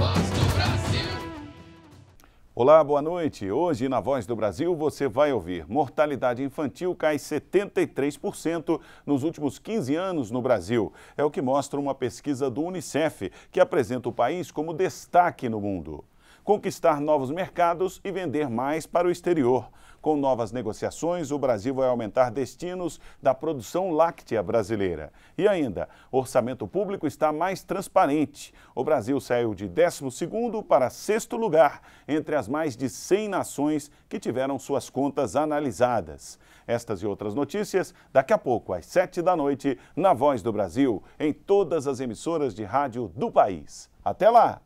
Voz do Brasil. Olá, boa noite. Hoje, na Voz do Brasil, você vai ouvir: mortalidade infantil cai 73% nos últimos 15 anos no Brasil. É o que mostra uma pesquisa do Unicef, que apresenta o país como destaque no mundo conquistar novos mercados e vender mais para o exterior. Com novas negociações, o Brasil vai aumentar destinos da produção láctea brasileira. E ainda, o orçamento público está mais transparente. O Brasil saiu de 12º para 6 lugar entre as mais de 100 nações que tiveram suas contas analisadas. Estas e outras notícias daqui a pouco, às 7 da noite, na Voz do Brasil, em todas as emissoras de rádio do país. Até lá!